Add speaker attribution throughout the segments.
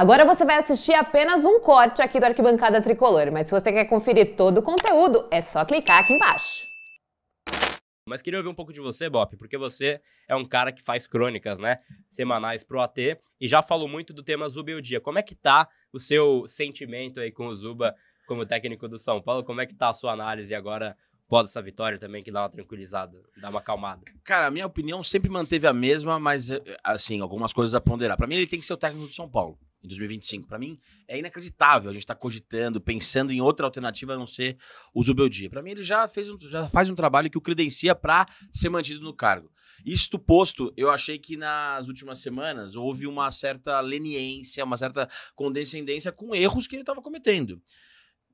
Speaker 1: Agora você vai assistir apenas um corte aqui do Arquibancada Tricolor, mas se você quer conferir todo o conteúdo, é só clicar aqui embaixo.
Speaker 2: Mas queria ouvir um pouco de você, Bop, porque você é um cara que faz crônicas, né? Semanais pro AT e já falou muito do tema Zuba e o dia. Como é que tá o seu sentimento aí com o Zuba como técnico do São Paulo? Como é que tá a sua análise agora após essa vitória também, que dá uma tranquilizada, dá uma acalmada? Cara, a minha opinião sempre manteve a mesma, mas eh, assim, algumas coisas a ponderar. Para mim, ele tem que ser o técnico do São Paulo
Speaker 3: em 2025. Para mim, é inacreditável a gente estar tá cogitando, pensando em outra alternativa a não ser o Zubeldia. Para mim, ele já, fez um, já faz um trabalho que o credencia para ser mantido no cargo. Isto posto, eu achei que nas últimas semanas houve uma certa leniência, uma certa condescendência com erros que ele estava cometendo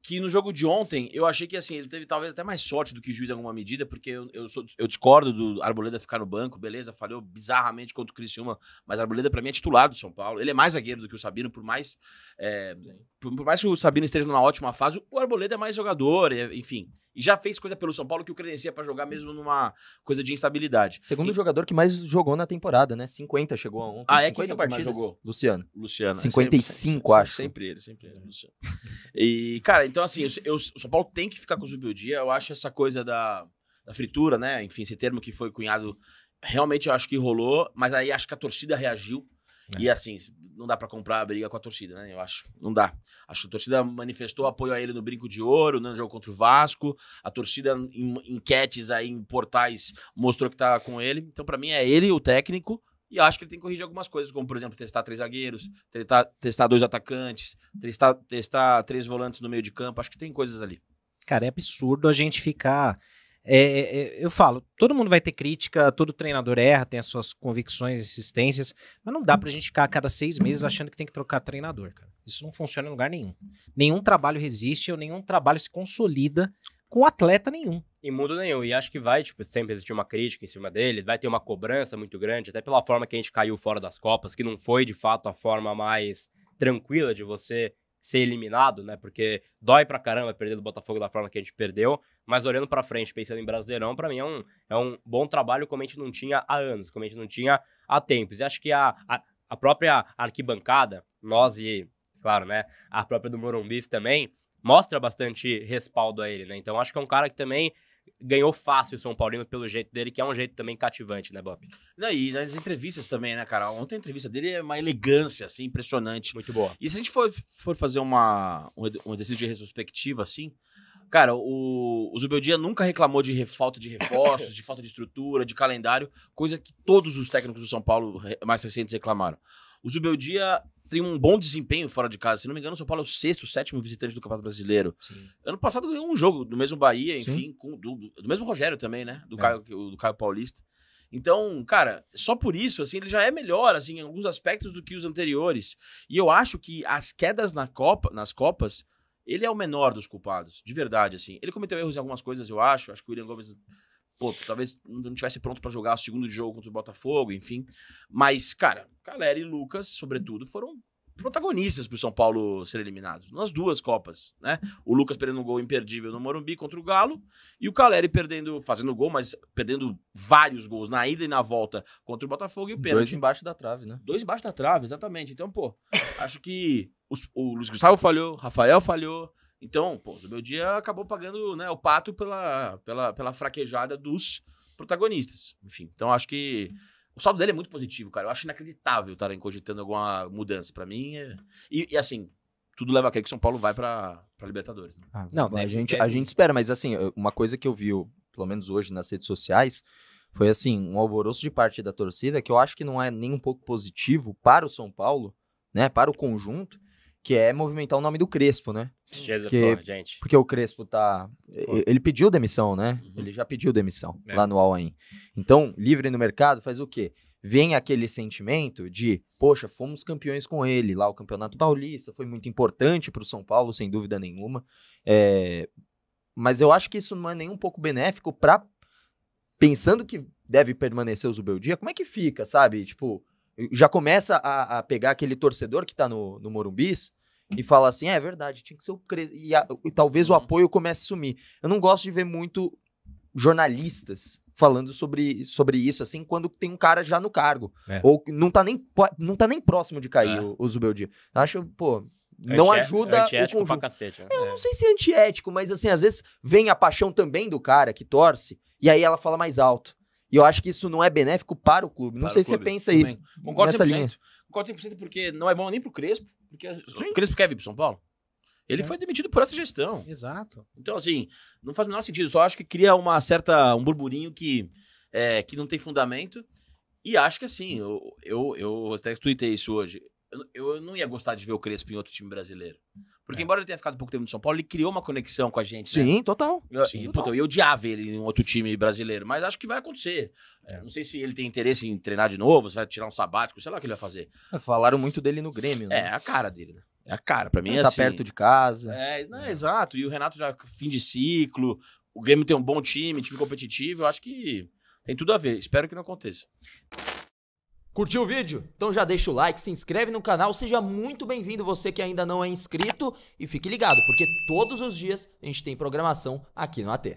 Speaker 3: que no jogo de ontem, eu achei que assim, ele teve talvez até mais sorte do que juiz em alguma medida, porque eu, eu, sou, eu discordo do Arboleda ficar no banco, beleza, falhou bizarramente contra o Criciúma, mas Arboleda para mim é titular do São Paulo. Ele é mais zagueiro do que o Sabino, por mais é, por, por, mais que o Sabino esteja numa ótima fase, o Arboleda é mais jogador, enfim. E já fez coisa pelo São Paulo que o credencia para jogar mesmo numa coisa de instabilidade. Segundo e...
Speaker 1: jogador que mais jogou na temporada, né? 50 chegou a ontem. Ah, é 50 quem é partidas? mais jogou? Luciano. Luciano. 55, é, sempre, acho.
Speaker 3: Sempre ele, sempre ele, Luciano. e, cara, então assim, eu, o São Paulo tem que ficar com o Zubildia. Eu acho essa coisa da, da fritura, né? Enfim, esse termo que foi cunhado realmente eu acho que rolou, mas aí acho que a torcida reagiu é. E assim, não dá para comprar a briga com a torcida, né? Eu acho. Não dá. Acho que a torcida manifestou apoio a ele no Brinco de Ouro, no jogo contra o Vasco. A torcida, em enquetes aí em portais, mostrou que tá com ele. Então, para mim, é ele, o técnico. E acho que ele tem que corrigir algumas coisas, como, por exemplo, testar três zagueiros, testar, testar dois atacantes, testar, testar três volantes no meio de campo. Acho que tem coisas ali. Cara, é absurdo a gente ficar é, é, é, eu falo, todo mundo vai ter crítica, todo treinador erra, tem as suas convicções, insistências, mas não dá pra gente ficar a cada seis meses uhum. achando que tem que trocar treinador, cara. Isso não funciona em lugar nenhum. Nenhum trabalho resiste ou nenhum trabalho se consolida com atleta nenhum.
Speaker 2: Em mundo nenhum. E acho que vai, tipo, sempre existir uma crítica em cima dele, vai ter uma cobrança muito grande, até pela forma que a gente caiu fora das Copas, que não foi de fato a forma mais tranquila de você ser eliminado, né? Porque dói pra caramba perder do Botafogo da forma que a gente perdeu. Mas olhando pra frente, pensando em Brasileirão, para mim é um, é um bom trabalho como a gente não tinha há anos, como a gente não tinha há tempos. E acho que a, a, a própria arquibancada, nós e, claro, né, a própria do Morumbis também, mostra bastante respaldo a ele, né? Então acho que é um cara que também ganhou fácil o São Paulino pelo jeito dele, que é um jeito também cativante, né, Bob?
Speaker 3: E nas entrevistas também, né, cara? Ontem a entrevista dele é uma elegância, assim, impressionante. Muito boa. E se a gente for, for fazer uma, um exercício de retrospectiva, assim, cara, o, o Zubeldia nunca reclamou de falta de reforços, de falta de estrutura, de calendário, coisa que todos os técnicos do São Paulo mais recentes reclamaram. O Zubeldia tem um bom desempenho fora de casa. Se não me engano, o São Paulo é o sexto, sétimo visitante do Campeonato Brasileiro. Sim. Ano passado ganhou um jogo do mesmo Bahia, enfim, com, do, do, mesmo Rogério também, né? Do, é. Caio, do Caio Paulista. Então, cara, só por isso, assim, ele já é melhor, assim, em alguns aspectos do que os anteriores. E eu acho que as quedas na Copa, nas Copas, ele é o menor dos culpados, de verdade, assim. Ele cometeu erros em algumas coisas, eu acho. Acho que o William Gomes Pô, talvez não tivesse pronto para jogar o segundo jogo contra o Botafogo, enfim. Mas, cara, Caleri e Lucas, sobretudo, foram protagonistas pro São Paulo ser eliminados. Nas duas Copas, né? O Lucas perdendo um gol imperdível no Morumbi contra o Galo e o Caleri perdendo, fazendo gol, mas perdendo vários gols na ida e na volta contra o Botafogo e o pênalti. Dois embaixo da trave, né? Dois embaixo da trave, exatamente. Então, pô, acho que os, o Luiz Gustavo falhou, Rafael falhou, então, pô, o meu dia acabou pagando né, o pato pela, pela, pela fraquejada dos protagonistas. Enfim, então acho que o saldo dele é muito positivo, cara. Eu acho inacreditável estarem cogitando alguma mudança. para mim, é... e, e, assim, tudo leva a crer que São Paulo vai para Libertadores. Né? Ah, não, a, gente, a gente espera,
Speaker 1: mas assim, uma coisa que eu vi, pelo menos hoje, nas redes sociais, foi assim, um alvoroço de parte da torcida que eu acho que não é nem um pouco positivo para o São Paulo, né, para o conjunto, que é movimentar o nome do Crespo, né? Jesus, porque, gente. porque o Crespo tá. Ele pediu demissão, né? Uhum. Ele já pediu demissão é. lá no Alain. Então, livre no mercado faz o quê? Vem aquele sentimento de, poxa, fomos campeões com ele lá, o Campeonato Paulista foi muito importante para o São Paulo, sem dúvida nenhuma. É, mas eu acho que isso não é nem um pouco benéfico para pensando que deve permanecer o Zubeldia, como é que fica, sabe? Tipo, já começa a, a pegar aquele torcedor que tá no, no Morumbis, e fala assim: é, é verdade, tinha que ser o. Cre... E, a... e talvez o uhum. apoio comece a sumir. Eu não gosto de ver muito jornalistas falando sobre, sobre isso, assim, quando tem um cara já no cargo. É. Ou não tá, nem, não tá nem próximo de cair é. o, o Acho, pô, é não Antié ajuda o conjunto. Pra
Speaker 2: cacete, né? Eu é. não sei
Speaker 1: se é antiético, mas assim, às vezes vem a paixão também do cara que torce, e aí ela fala mais alto. E eu acho que isso não é benéfico para o clube. Não para sei se você pensa aí. Concordo nessa 100%. Linha.
Speaker 3: Concordo 100% porque não é bom nem pro Crespo, porque Sim. o Crespo quer vir para São Paulo? Ele é. foi demitido por essa gestão. Exato. Então, assim, não faz o menor sentido. Só acho que cria uma certa, um burburinho que, é, que não tem fundamento. E acho que, assim, eu, eu, eu até tuitei isso hoje eu, não ia gostar de ver o Crespo em outro time brasileiro. Porque, é. embora ele tenha ficado pouco tempo no São Paulo, ele criou uma conexão com a gente. Né? Sim, né? total. Eu, Sim, total. Puta, eu odiava ele em outro time brasileiro, mas acho que vai acontecer. É. Não sei se ele tem interesse em treinar de novo, se vai tirar um sabático, sei lá o que ele vai fazer. É, falaram muito dele no Grêmio, né? É, a cara dele, né? É a cara, pra mim ele é tá assim. Tá perto de casa. É, não, é, exato. E o Renato já fim de ciclo. O Grêmio tem um bom time, time competitivo. Eu acho que tem tudo a ver. Espero que não aconteça. Curtiu o vídeo? Então já deixa o like, se inscreve no canal, seja muito
Speaker 1: bem-vindo você que ainda não é inscrito e fique ligado, porque todos os dias a gente tem programação aqui no AT.